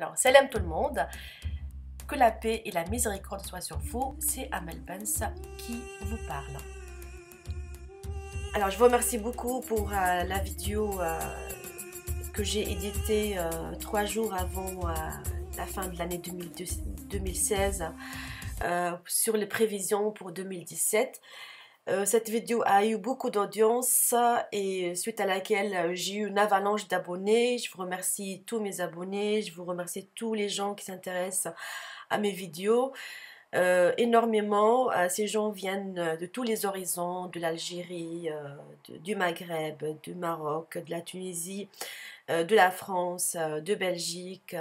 Alors, salam tout le monde. Que la paix et la miséricorde soient sur vous. C'est Amel Benz qui vous parle. Alors, je vous remercie beaucoup pour euh, la vidéo euh, que j'ai éditée euh, trois jours avant la fin de l'année 2016 sur les prévisions pour 2017. Euh, cette vidéo a eu beaucoup d'audience et suite à laquelle euh, j'ai eu une avalanche d'abonnés. Je vous remercie tous mes abonnés, je vous remercie tous les gens qui s'intéressent à mes vidéos. Euh, énormément. ces gens viennent de tous les horizons, de l'Algérie, du Maghreb, du Maroc, de la Tunisie, de la France, de Belgique,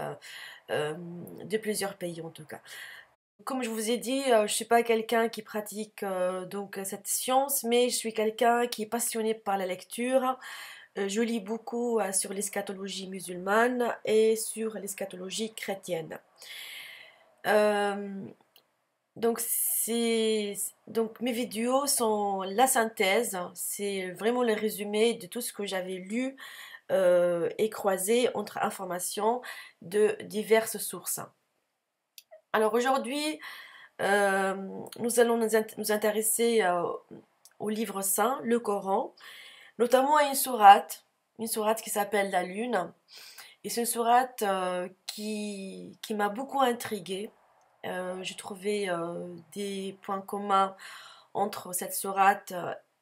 de plusieurs pays en tout cas. Comme je vous ai dit, euh, je ne suis pas quelqu'un qui pratique euh, donc euh, cette science, mais je suis quelqu'un qui est passionné par la lecture. je lis beaucoup sur l'eschatologie musulmane et sur l'eschatologie chrétienne. donc, donc, mes vidéos sont la synthèse, c'est vraiment le résumé de tout ce que j'avais lu et croisé entre informations de diverses sources. Alors aujourd'hui, nous allons nous, intéresser au livre saint, le Coran, notamment à une sourate, une sourate qui s'appelle la Lune. Et c'est une sourate qui, m'a beaucoup intriguée. Euh, j'ai trouvé des points communs entre cette sourate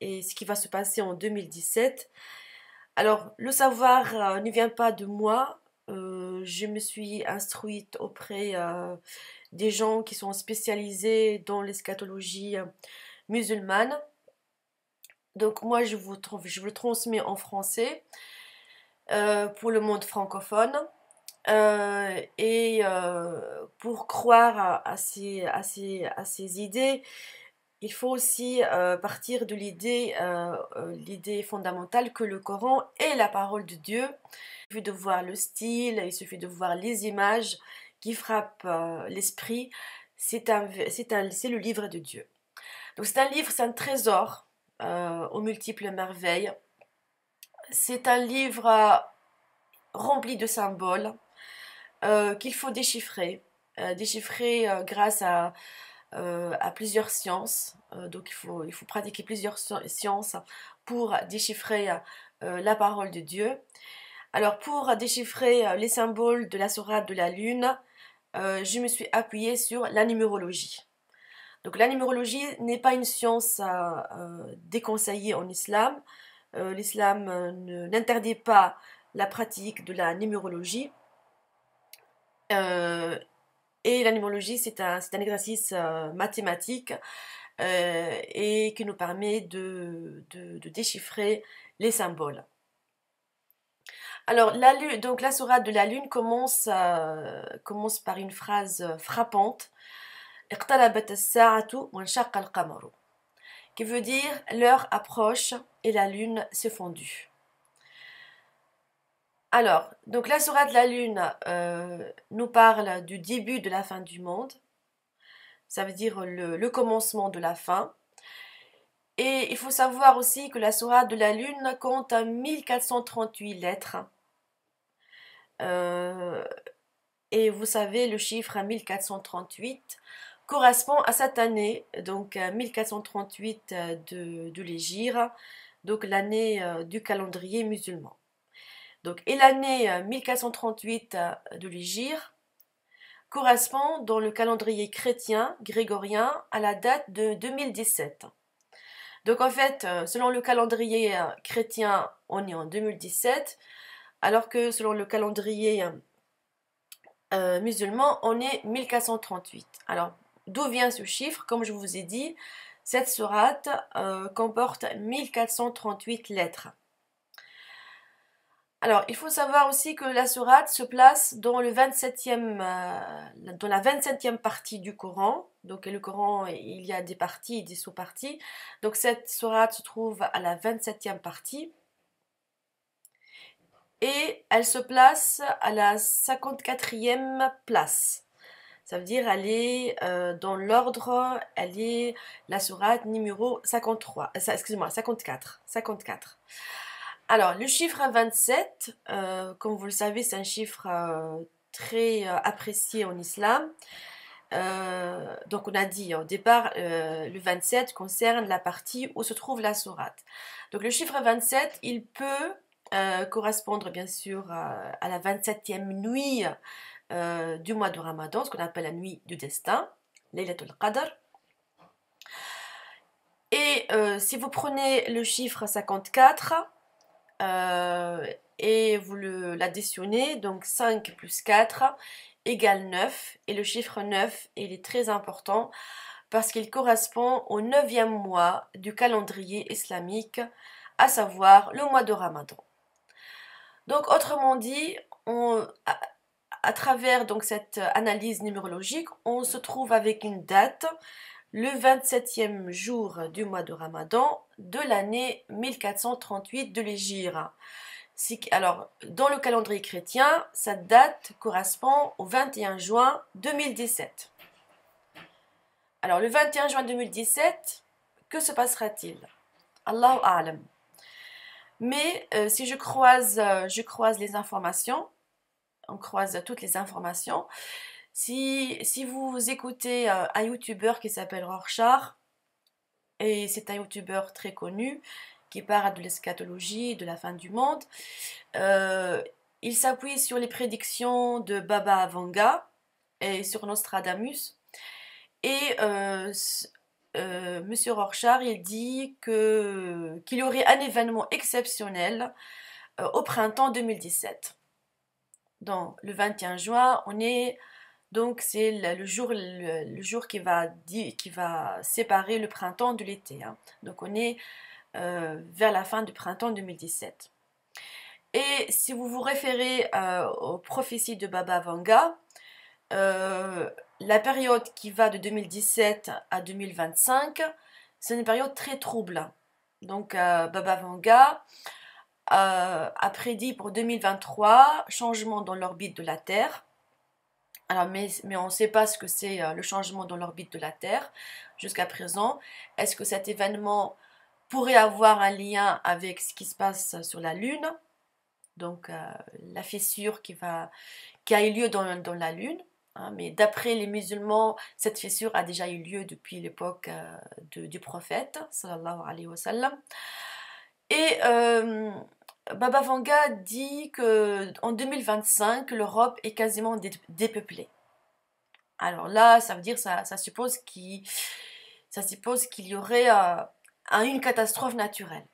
et ce qui va se passer en 2017. Alors, le savoir euh, ne vient pas de moi. je me suis instruite auprès des gens qui sont spécialisés dans l'eschatologie euh, musulmane. Donc moi, je vous, le transmets en français euh, pour le monde francophone. Euh, et pour croire ces, à, ces, idées, il faut aussi partir de l'idée fondamentale que le Coran est la parole de Dieu. Il suffit de voir le style, il suffit de voir les images, qui frappe euh, l'esprit, c'est le livre de Dieu. Donc c'est un livre, c'est un trésor euh, aux multiples merveilles. C'est un livre euh, rempli de symboles qu'il faut déchiffrer, déchiffrer grâce à, à, plusieurs sciences. donc il faut, il faut, pratiquer plusieurs sciences pour déchiffrer la parole de Dieu. Alors pour déchiffrer les symboles de la sourate de la lune, euh, je me suis appuyée sur la numérologie. Donc la numérologie n'est pas une science euh, euh, déconseillée en islam. L'islam n'interdit pas la pratique de la numérologie. et la numérologie, c'est un, exercice mathématique et qui nous permet de déchiffrer les symboles. Alors, la donc la sourate de la lune commence, euh, commence par une phrase euh, frappante qui veut dire l'heure approche et la lune s'est fondue. Alors, donc la sourate de la lune euh, nous parle du début de la fin du monde. Ça veut dire le, le commencement de la fin. Et il faut savoir aussi que la sourate de la lune compte 1438 lettres euh, et vous savez, le chiffre 1438 correspond à cette année, donc 1438 euh, euh, de, de donc l'année du calendrier musulman. et l'année 1438 de l'Égypte correspond dans le calendrier chrétien grégorien à la date de 2017. Donc en fait, selon le calendrier chrétien, on est en 2017 alors que selon le calendrier euh, musulman, on est 1438. Alors, d'où vient ce chiffre Comme je vous ai dit, cette sourate euh, comporte 1438 lettres. Alors, il faut savoir aussi que la sourate se place dans, le euh, dans la 27e partie du Coran. Donc, le Coran, il y a des parties des sous-parties. Donc, cette sourate se trouve à la 27e partie et elle se place à la 54e place. Ça veut dire elle est euh, dans l'ordre, elle est la sourate numéro 53, euh, excusez-moi, 54, 54. Alors, le chiffre 27, euh, comme vous le savez, c'est un chiffre euh, très apprécié en islam. donc on a dit hein, au départ, le 27 concerne la partie où se trouve la sourate. Donc le chiffre 27, il peut euh, correspondre bien sûr à, la 27e nuit euh, du mois de Ramadan, ce qu'on appelle la nuit du destin, Laylatul Qadr. Et euh, si vous prenez le chiffre 54 et vous l'additionnez, donc 5 plus 4 égale 9, et le chiffre 9, il est très important parce qu'il correspond au 9e mois du calendrier islamique, à savoir le mois de Ramadan. Donc autrement dit, à, travers donc cette euh, analyse numérologique, on se trouve avec une date, le 27e jour du mois de Ramadan de l'année 1438 de l'Égypte. Alors, dans le calendrier chrétien, cette date correspond au 21 juin 2017. Alors, le 21 juin 2017, que se passera-t-il Allahu A'lam. Mais euh, si je croise, euh, je croise les informations, on croise toutes les informations. Si, si vous écoutez euh, un youtubeur qui s'appelle Rorschach, et c'est un youtubeur très connu qui parle de l'eschatologie, de la fin du monde, il s'appuie sur les prédictions de Baba Vanga et sur Nostradamus. Et euh, Monsieur Rorschach, il dit que qu'il y aurait un événement exceptionnel euh, au printemps 2017. Donc le 21 juin, on est donc c'est le, jour le, jour qui va va séparer le printemps de l'été. Hein. Donc on est euh, vers la fin du printemps 2017. Et si vous vous référez aux prophéties de Baba Vanga, la période qui va de 2017 à 2025, c'est une période très trouble. Donc euh, Baba Vanga euh, a prédit pour 2023 changement dans l'orbite de la Terre. Alors, mais, on ne sait pas ce que c'est euh, le changement dans l'orbite de la Terre jusqu'à présent. Est-ce que cet événement pourrait avoir un lien avec ce qui se passe sur la Lune Donc la fissure qui, va, qui a eu lieu dans, dans la Lune. Hein, mais d'après les musulmans, cette fissure a déjà eu lieu depuis l'époque euh, du prophète, sallallahu alayhi wa sallam. Et euh, Baba Vanga dit qu'en 2025, l'Europe est quasiment dépeuplée. Alors là, ça veut dire ça, ça suppose qu'il y aurait euh, une catastrophe naturelle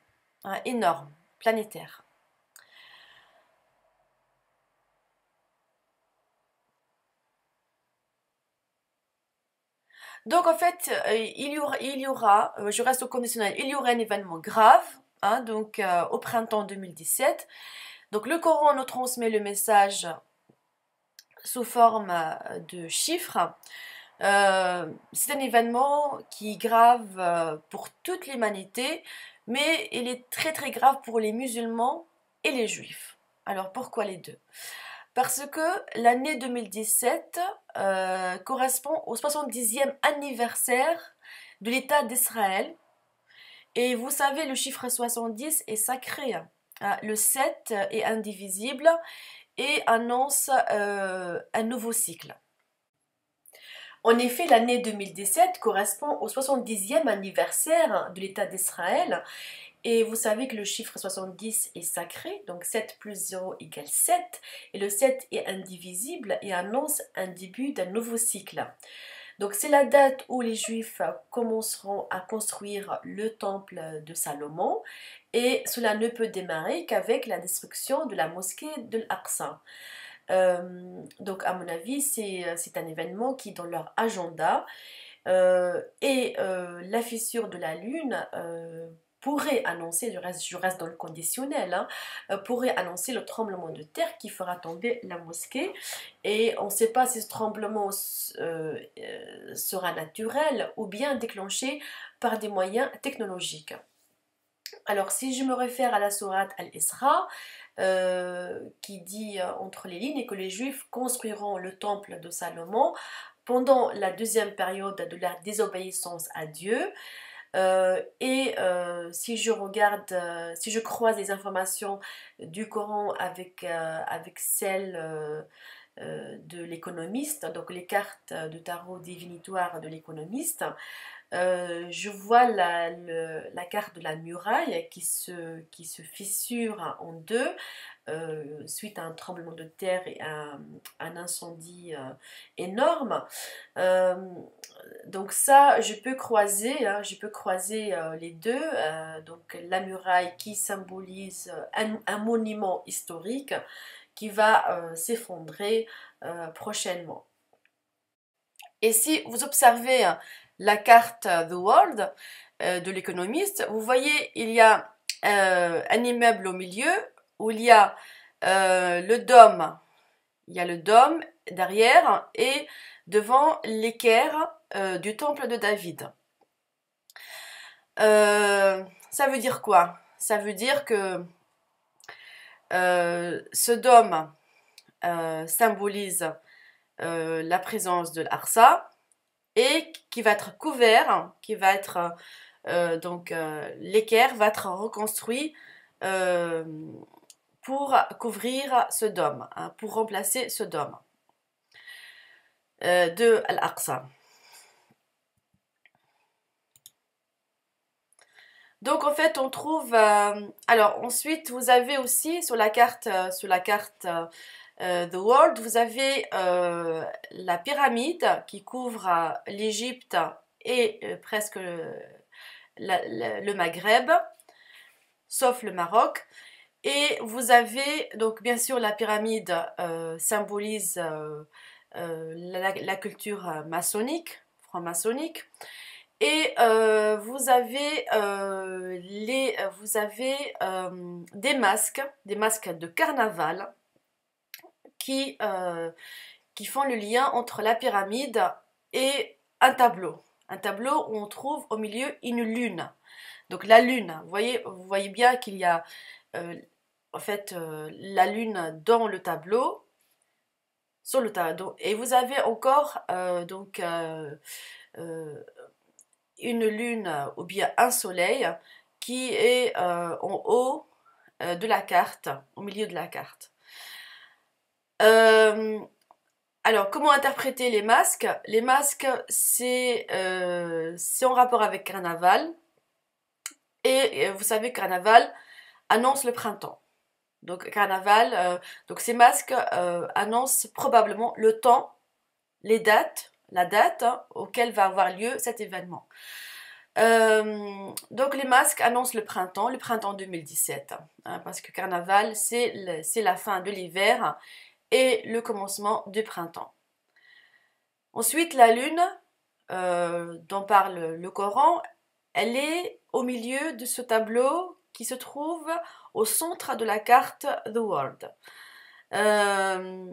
hein, énorme, planétaire. Donc en fait, euh, il y aura, euh, je reste au conditionnel, il y aura un événement grave, hein, donc euh, au printemps 2017. Donc le Coran nous transmet le message sous forme de chiffres. c'est un événement qui est grave pour toute l'humanité, mais il est très très grave pour les musulmans et les juifs. Alors pourquoi les deux parce que l'année 2017 euh, correspond au 70e anniversaire de l'État d'Israël. Et vous savez, le chiffre 70 est sacré. Hein. Ah, le 7 est indivisible et annonce euh, un nouveau cycle. En effet, l'année 2017 correspond au 70e anniversaire de l'État d'Israël et vous savez que le chiffre 70 est sacré, donc 7 plus 0 égale 7, et le 7 est indivisible et annonce un début d'un nouveau cycle. Donc c'est la date où les Juifs commenceront à construire le temple de Salomon et cela ne peut démarrer qu'avec la destruction de la mosquée de l'Aqsa. Euh, donc à mon avis c'est euh, un événement qui dans leur agenda euh, et euh, la fissure de la lune pourrait annoncer, du reste, je reste dans le conditionnel, hein, euh, pourrait annoncer le tremblement de terre qui fera tomber la mosquée. Et on ne sait pas si ce tremblement euh, euh, sera naturel ou bien déclenché par des moyens technologiques. Alors si je me réfère à la sourate Al-Isra, qui dit entre les lignes que les Juifs construiront le temple de Salomon pendant la deuxième période de leur désobéissance à Dieu, euh, et euh, si je regarde, euh, si je croise les informations du Coran avec, avec celles de l'économiste, donc les cartes de tarot divinitoires de l'économiste, je vois la, carte de la muraille qui se, qui se fissure en deux euh, suite à un tremblement de terre et à, un incendie euh, énorme. Euh, donc ça, je peux croiser, hein, je peux croiser les deux. donc la muraille qui symbolise un, un monument historique qui va s'effondrer prochainement. Et si vous observez hein, la carte The World de l'économiste, vous voyez il y a un immeuble au milieu où il y a euh, le dôme, il y a le dôme derrière et devant l'équerre euh, du temple de David. Euh, ça veut dire quoi Ça veut dire que ce dôme symbolise la présence de l'Arsa et qui va être couvert, qui va être donc l'équerre va être reconstruit pour couvrir ce dôme, hein, pour remplacer ce dôme euh, de Al-Aqsa. Donc en fait, on trouve. Euh, alors ensuite, vous avez aussi sur la carte, euh, sur la carte The World, vous avez la pyramide qui couvre l'Égypte et presque le Maghreb, sauf le Maroc. Et vous avez, donc bien sûr, la pyramide euh, symbolise euh, euh, la, culture maçonnique, franc-maçonnique. Et vous avez, les, vous avez des masques, des masques de carnaval qui, qui font le lien entre la pyramide et un tableau. Un tableau où on trouve au milieu une lune. Donc la lune, vous voyez, vous voyez bien qu'il y a en fait euh, la lune dans le tableau, sur le tableau. Et vous avez encore euh, donc euh, une lune ou bien un soleil qui est en haut de la carte, au milieu de la carte. alors, comment interpréter les masques Les masques, c'est en rapport avec carnaval. Et vous savez, carnaval annonce le printemps donc carnaval. Euh, donc ces masques euh, annoncent probablement le temps, les dates, la date hein, auquel va avoir lieu cet événement. Euh, donc les masques annoncent le printemps, le printemps 2017, hein, parce que carnaval c'est la fin de l'hiver et le commencement du printemps. Ensuite la lune, dont parle le Coran, elle est au milieu de ce tableau qui se trouve au centre de la carte The World. Euh,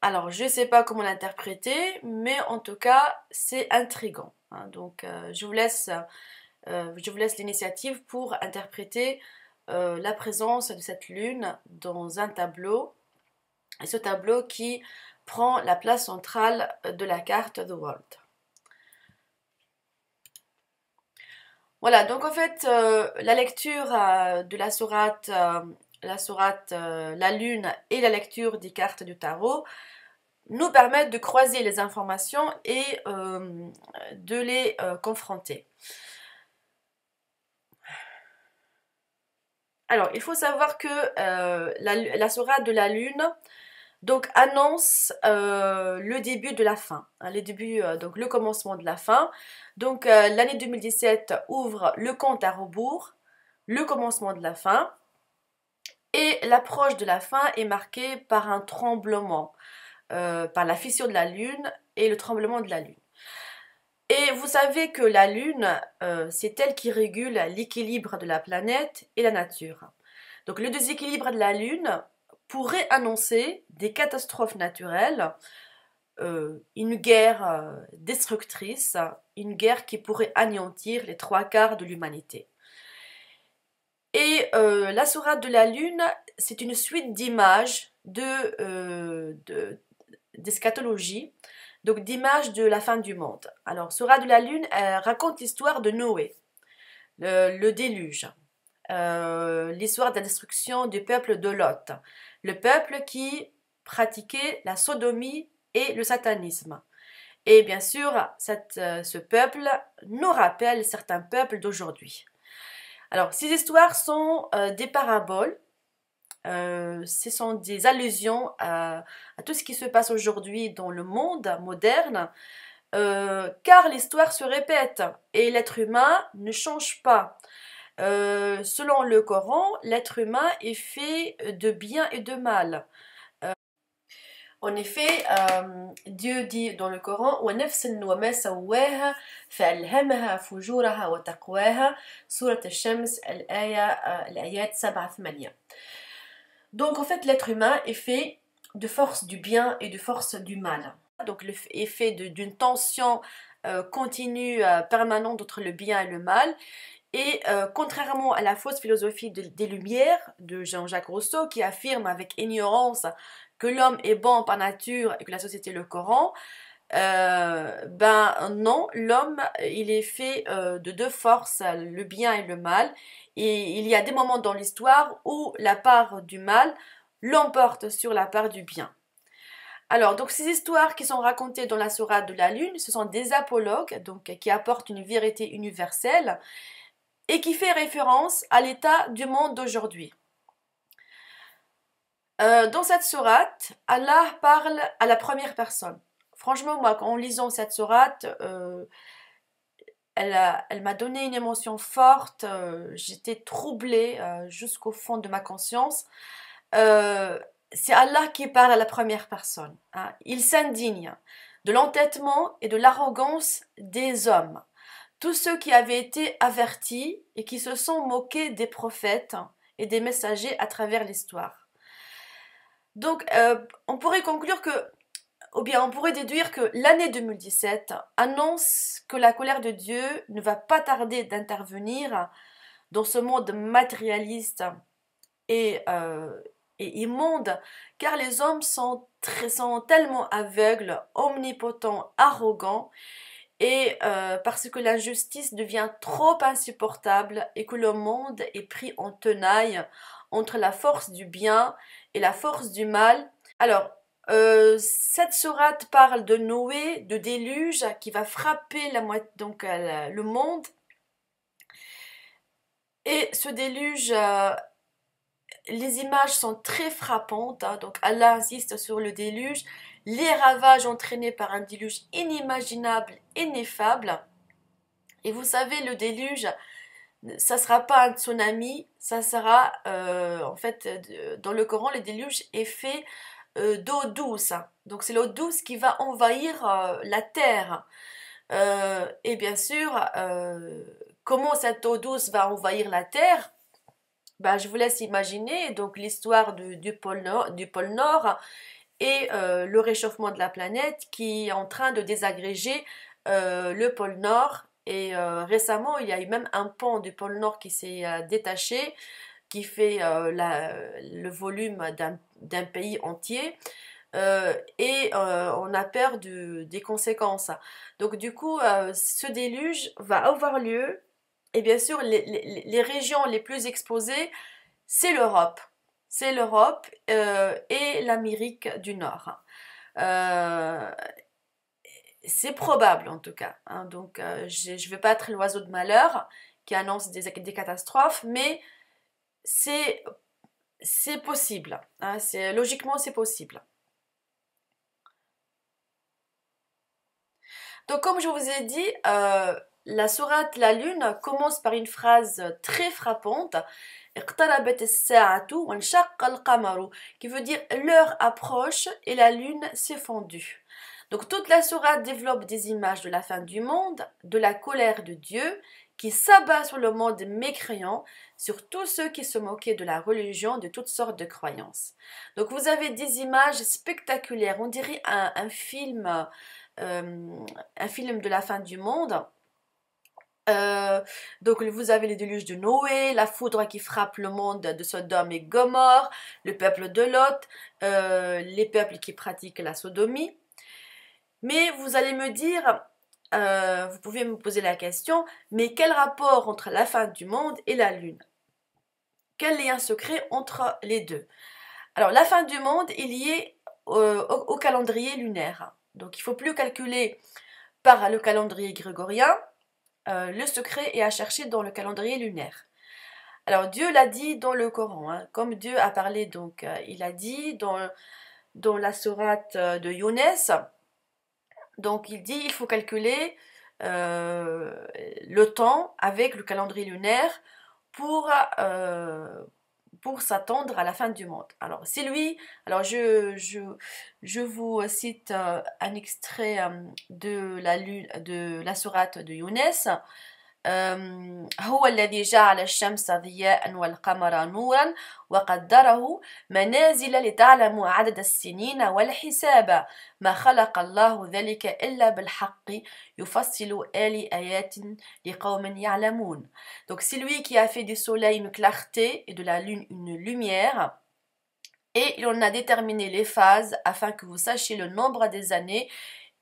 alors, je ne sais pas comment l'interpréter, mais en tout cas, c'est intrigant. Hein. donc, euh, je vous laisse, euh, je vous laisse l'initiative pour interpréter la présence de cette lune dans un tableau. Et ce tableau qui prend la place centrale de la carte The World. Voilà, donc en fait, euh, la lecture euh, de la sourate, euh, la, sourate la lune et la lecture des cartes du tarot nous permettent de croiser les informations et de les confronter. Alors, il faut savoir que la sourate de la lune donc annonce euh, le début de la fin, hein, les euh, donc le commencement de la fin. Donc euh, l'année 2017 ouvre le compte à rebours, le commencement de la fin. Et l'approche de la fin est marquée par un tremblement, par la fissure de la Lune et le tremblement de la Lune. Et vous savez que la Lune, c'est elle qui régule l'équilibre de la planète et la nature. Donc le déséquilibre de la Lune pourrait annoncer des catastrophes naturelles, euh, une guerre euh, destructrice, une guerre qui pourrait anéantir les trois quarts de l'humanité. Et euh, la sourate de la Lune, c'est une suite d'images de, donc d'images de la fin du monde. Alors, sourate de la Lune elle raconte l'histoire de Noé, le, le déluge, l'histoire de la destruction du peuple de Lot, le peuple qui pratiquait la sodomie et le satanisme. Et bien sûr, euh, ce peuple nous rappelle certains peuples d'aujourd'hui. Alors, ces histoires sont euh, des paraboles, euh, ce sont des allusions à, tout ce qui se passe aujourd'hui dans le monde moderne, car l'histoire se répète et l'être humain ne change pas. Euh, selon le Coran, l'être humain est fait de bien et de mal. Euh, en effet, euh, Dieu dit dans le Coran Donc en fait, l'être humain est fait de force du bien et de force du mal. Donc l'effet d'une tension continue, permanente entre le bien et le mal. Et euh, contrairement à la fausse philosophie des Lumières de Jean-Jacques Rousseau qui affirme avec ignorance que l'homme est bon par nature et que la société le Coran, euh, ben non, l'homme il est fait euh, de deux forces, le bien et le mal. Et il y a des moments dans l'histoire où la part du mal l'emporte sur la part du bien. Alors, donc ces histoires qui sont racontées dans la Sourate de la Lune, ce sont des apologues, donc qui apportent une vérité universelle et qui fait référence à l'état du monde d'aujourd'hui. Euh, dans cette sourate, Allah parle à la première personne. Franchement, moi, en lisant cette sourate, euh, elle, m'a donné une émotion forte. Euh, j'étais troublée jusqu'au fond de ma conscience. C'est Allah qui parle à la première personne. Hein. Il s'indigne de l'entêtement et de l'arrogance des hommes tous ceux qui avaient été avertis et qui se sont moqués des prophètes et des messagers à travers l'histoire. Donc, euh, on pourrait conclure que, ou bien on pourrait déduire que l'année 2017 annonce que la colère de Dieu ne va pas tarder d'intervenir dans ce monde matérialiste et, euh, immonde, car les hommes sont tellement aveugles, omnipotents, arrogants, et euh, parce que l'injustice devient trop insupportable et que le monde est pris en tenaille entre la force du bien et la force du mal. Alors, euh, cette sourate parle de Noé, de déluge qui va frapper la moitié, donc euh, le monde. Et ce déluge, les images sont très frappantes. Hein. donc Allah insiste sur le déluge les ravages entraînés par un déluge inimaginable, ineffable. Et vous savez, le déluge, ça ne sera pas un tsunami, ça sera, euh, en fait, euh, dans le Coran, le déluge est fait euh, d'eau douce. Donc c'est l'eau douce qui va envahir la terre. et bien sûr, comment cette eau douce va envahir la terre ben, Je vous laisse imaginer donc l'histoire du pôle Nord et euh, le réchauffement de la planète qui est en train de désagréger euh, le pôle Nord. Et euh, récemment, il y a eu même un pont du pôle Nord qui s'est détaché, qui fait le volume d'un pays entier. et on a peur de des conséquences. Donc du coup, ce déluge va avoir lieu. Et bien sûr, les régions les plus exposées, c'est l'Europe c'est l'Europe euh, et l'Amérique du Nord. Euh, c'est probable en tout cas. Hein. donc euh, je ne vais pas être l'oiseau de malheur qui annonce des, catastrophes, mais c'est possible. Hein. logiquement, c'est possible. Donc comme je vous ai dit, la sourate La Lune commence par une phrase très frappante qui veut dire l'heure approche et la lune s'est fendue. Donc toute la sourate développe des images de la fin du monde, de la colère de Dieu qui s'abat sur le monde mécréant, sur tous ceux qui se moquaient de la religion, de toutes sortes de croyances. Donc vous avez des images spectaculaires, on dirait un, film, euh, un film de la fin du monde. Euh, donc vous avez les déluges de Noé, la foudre qui frappe le monde de Sodome et Gomorre, le peuple de Lot, euh, les peuples qui pratiquent la sodomie. Mais vous allez me dire, euh, vous pouvez me poser la question, mais quel rapport entre la fin du monde et la lune Quel lien secret entre les deux Alors la fin du monde est liée au, au calendrier lunaire. Donc il ne faut plus calculer par le calendrier grégorien, euh, le secret est à chercher dans le calendrier lunaire. Alors Dieu l'a dit dans le Coran, hein. comme Dieu a parlé donc, euh, il a dit dans, dans la sourate euh, de Younes, donc il dit il faut calculer le temps avec le calendrier lunaire pour, pour s'attendre à la fin du monde. Alors, c'est lui. Alors, je, je, je vous cite euh, un extrait euh, de la, de la sourate de Younes. هو الذي جعل الشمس ضياء والقمر نورا وقدره منازل لتعلموا عدد السنين والحساب ما خلق الله ذلك إلا بالحق يفصل آل آيات لقوم يعلمون Donc c'est lui qui a fait du soleil une clarté et de la lune une lumière et il en a déterminé les phases afin que vous sachiez le nombre des années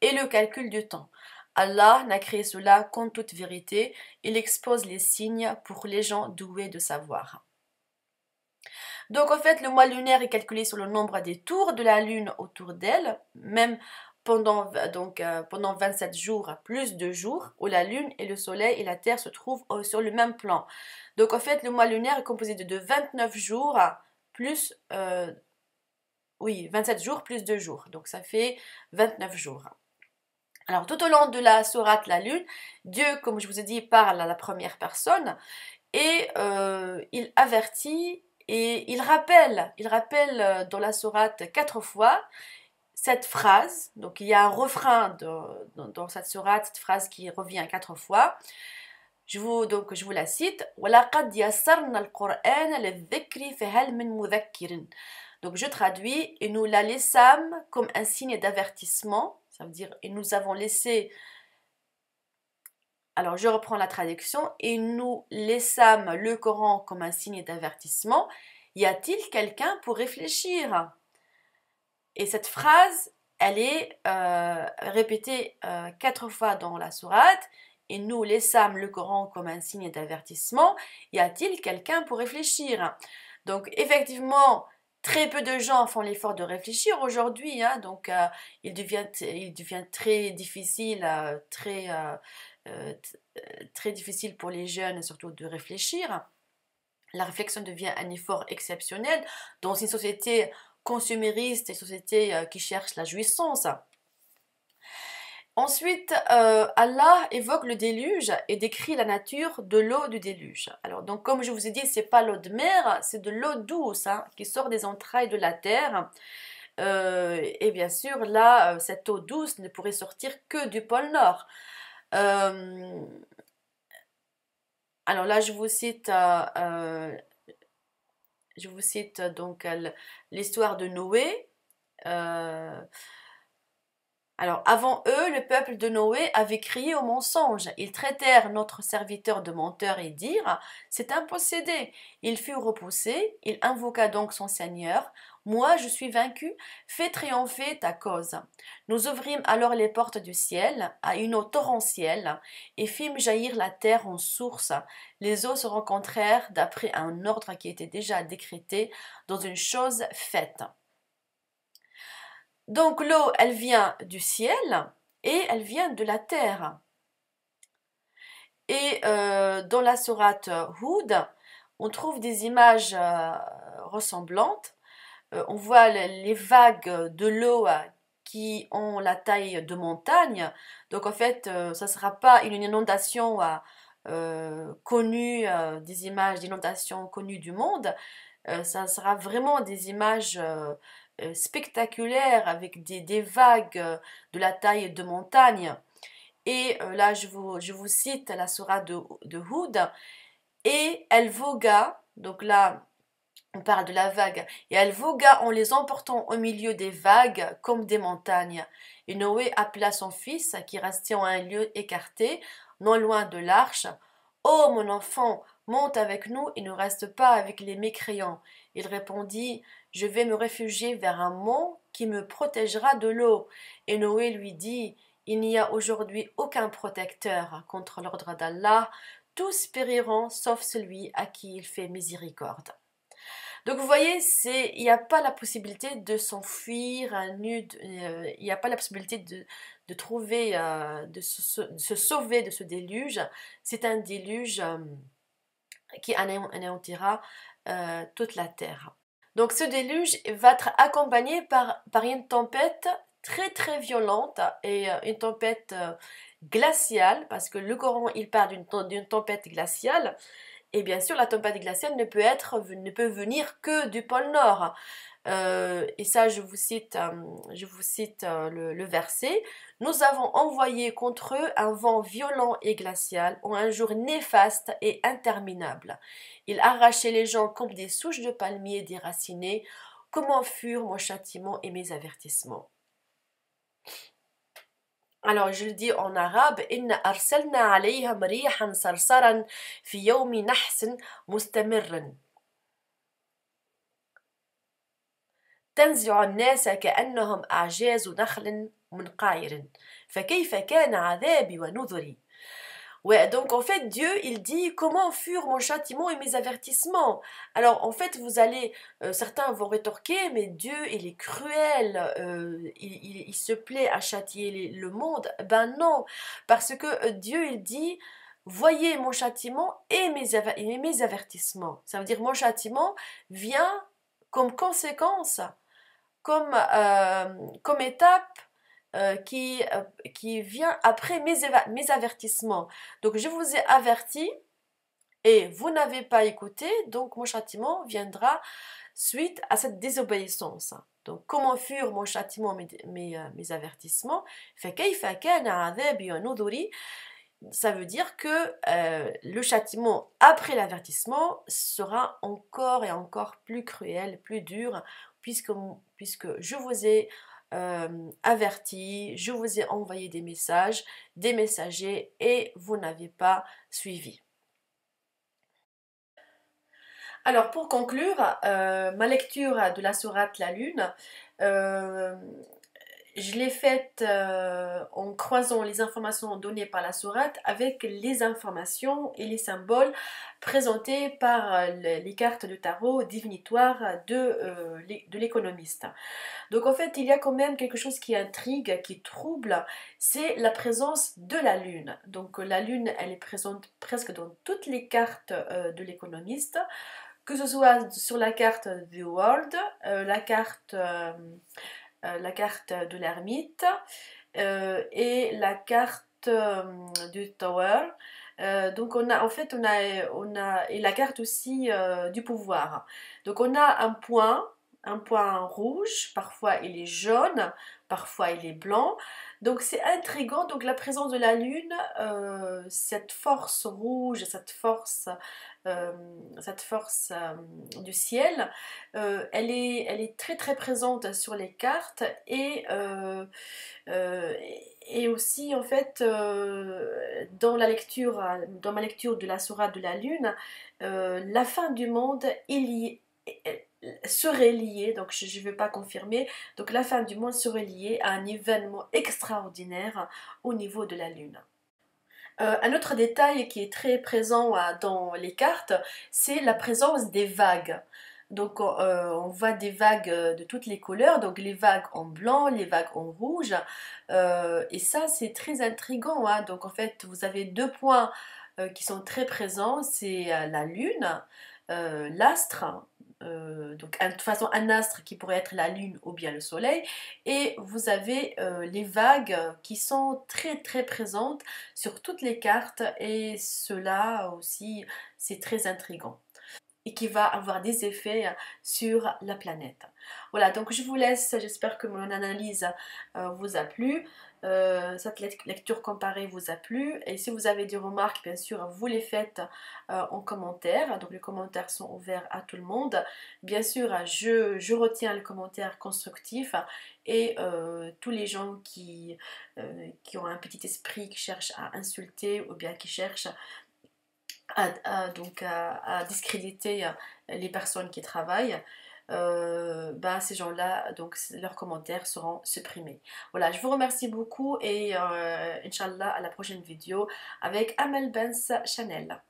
et le calcul du temps. Allah n'a créé cela qu'en toute vérité, il expose les signes pour les gens doués de savoir. Donc en fait, le mois lunaire est calculé sur le nombre des tours de la lune autour d'elle, même pendant, donc, euh, pendant 27 jours, plus de jours, où la Lune et le Soleil et la Terre se trouvent euh, sur le même plan. Donc en fait, le mois lunaire est composé de, 29 jours, plus... Euh, oui, 27 jours plus 2 jours. Donc ça fait 29 jours. Alors tout au long de la sourate la lune, Dieu, comme je vous ai dit, parle à la première personne et euh, il avertit et il rappelle, il rappelle euh, dans la sourate quatre fois cette phrase. Donc il y a un refrain dans, cette sourate, cette phrase qui revient quatre fois. donc je vous la cite. Donc je traduis et nous la laissâmes comme un signe d'avertissement ça veut dire, et nous avons laissé. Alors, je reprends la traduction. Et nous laissâmes le Coran comme un signe d'avertissement. Y a-t-il quelqu'un pour réfléchir Et cette phrase, elle est euh, répétée euh, quatre fois dans la sourate. Et nous laissâmes le Coran comme un signe d'avertissement. Y a-t-il quelqu'un pour réfléchir Donc, effectivement, Très peu de gens font l'effort de réfléchir aujourd'hui, hein, donc euh, il, devient, très difficile, euh, euh, très, difficile pour les jeunes surtout de réfléchir. La réflexion devient un effort exceptionnel dans une société consumériste et société qui cherche la jouissance. Ensuite, euh, Allah évoque le déluge et décrit la nature de l'eau du déluge. Alors, donc, comme je vous ai dit, c'est pas l'eau de mer, c'est de l'eau douce hein, qui sort des entrailles de la terre. Euh, et bien sûr, là, euh, cette eau douce ne pourrait sortir que du pôle Nord. alors là, je vous cite je vous cite donc l'histoire de Noé. Alors avant eux, le peuple de Noé avait crié au mensonge. Ils traitèrent notre serviteur de menteur et dirent C'est un possédé. Il fut repoussé. Il invoqua donc son Seigneur. Moi, je suis vaincu. Fais triompher ta cause. Nous ouvrîmes alors les portes du ciel à une eau torrentielle et fîmes jaillir la terre en source. Les eaux se rencontrèrent d'après un ordre qui était déjà décrété dans une chose faite. Donc l'eau, elle vient du ciel et elle vient de la terre. Et euh, dans la sourate Hood, on trouve des images euh, ressemblantes. Euh, on voit les vagues de l'eau qui ont la taille de montagne. Donc en fait, ça ne sera pas une inondation connue, des images d'inondation connues du monde. ça sera vraiment des images euh, spectaculaire avec des, vagues euh, de la taille de montagne. Et euh, là, je vous, je vous cite la surah de, de Houd. Et elle voga, donc là, on parle de la vague, et elle voga en les emportant au milieu des vagues comme des montagnes. Et Noé appela son fils, qui restait en un lieu écarté, non loin de l'arche. Oh mon enfant, monte avec nous et ne reste pas avec les mécréants. Il répondit je vais me réfugier vers un mont qui me protégera de l'eau. Et Noé lui dit, il n'y a aujourd'hui aucun protecteur contre l'ordre d'Allah, tous périront sauf celui à qui il fait miséricorde. Donc vous voyez, il n'y a pas la possibilité de s'enfuir nu, euh, il n'y a pas la possibilité de, trouver, euh, de, se, sauver de ce déluge. C'est un déluge euh, qui anéantira toute la terre. Donc ce déluge va être accompagné par, par une tempête très très violente et euh, une tempête euh, glaciale, parce que le Coran, il part d'une tempête glaciale. Et bien sûr, la tempête glaciale ne peut, être, ne peut venir que du pôle Nord. Euh, et ça, je vous cite, euh, je vous cite euh, le, verset. Nous avons envoyé contre eux un vent violent et glacial ou un jour néfaste et interminable. Il arrachait les gens comme des souches de palmiers déracinées. Comment furent mon châtiment et mes avertissements alors je le dis en arabe, Inna arsalna sarsaran fi nahsin donc en fait, Dieu, il dit comment furent mon châtiment et mes avertissements. Alors en fait, vous allez, euh, certains vont rétorquer, mais Dieu, il est cruel, euh, il, se plaît à châtier le monde. Ben non, parce que euh, Dieu, il dit, voyez mon châtiment et mes, et mes avertissements. Ça veut dire mon châtiment vient comme conséquence comme, euh, comme étape euh, qui, euh, qui vient après mes, mes avertissements. Donc je vous ai averti et vous n'avez pas écouté, donc mon châtiment viendra suite à cette désobéissance. Donc, comment furent mon châtiment, mes, mes, mes avertissements Ça veut dire que le châtiment après l'avertissement sera encore et encore plus cruel, plus dur, puisque puisque je vous ai euh, averti, je vous ai envoyé des messages, des messagers et vous n'avez pas suivi. Alors pour conclure, euh, ma lecture de la sourate La Lune, euh, je l'ai faite euh, en croisant les informations données par la sourate avec les informations et les symboles présentés par euh, les cartes de tarot divinitoires de, euh, de l'économiste. Donc en fait, il y a quand même quelque chose qui intrigue, qui trouble, c'est la présence de la lune. Donc la lune, elle est présente presque dans toutes les cartes de l'économiste que ce soit sur la carte The World, la carte euh, la carte de l'ermite euh, et la carte euh, du tower. donc on a en fait on a on a et la carte aussi du pouvoir. Donc on a un point, un point rouge, parfois il est jaune, parfois il est blanc. Donc c'est intrigant. Donc la présence de la lune, cette force rouge, cette force euh, cette force euh, du ciel, euh, elle, est, elle est très très présente sur les cartes et, et aussi en fait dans la lecture, dans ma lecture de la Sourate de la Lune, la fin du monde il serait liée, donc je ne vais pas confirmer, donc la fin du monde serait liée à un événement extraordinaire au niveau de la Lune. Euh, un autre détail qui est très présent euh, dans les cartes, c'est la présence des vagues. Donc euh, on voit des vagues de toutes les couleurs, donc les vagues en blanc, les vagues en rouge, et ça c'est très intriguant. Hein. Donc en fait vous avez deux points qui sont très présents, c'est la lune, euh, l'astre, euh, donc de toute façon un astre qui pourrait être la lune ou bien le soleil, et vous avez euh, les vagues qui sont très très présentes sur toutes les cartes, et cela aussi c'est très intrigant et qui va avoir des effets euh, sur la planète. Voilà, donc je vous laisse, j'espère que mon analyse euh, vous a plu, euh, cette lecture comparée vous a plu, et si vous avez des remarques, bien sûr, vous les faites en commentaire, donc les commentaires sont ouverts à tout le monde. Bien sûr, je, je retiens les commentaires constructifs, et tous les gens qui, qui ont un petit esprit, qui cherchent à insulter, ou bien qui cherchent à, donc à, discréditer euh, les personnes qui travaillent, euh, bah, ces gens-là, donc leurs commentaires seront supprimés. Voilà, je vous remercie beaucoup et euh, Inch'Allah à la prochaine vidéo avec Amel Benz Chanel.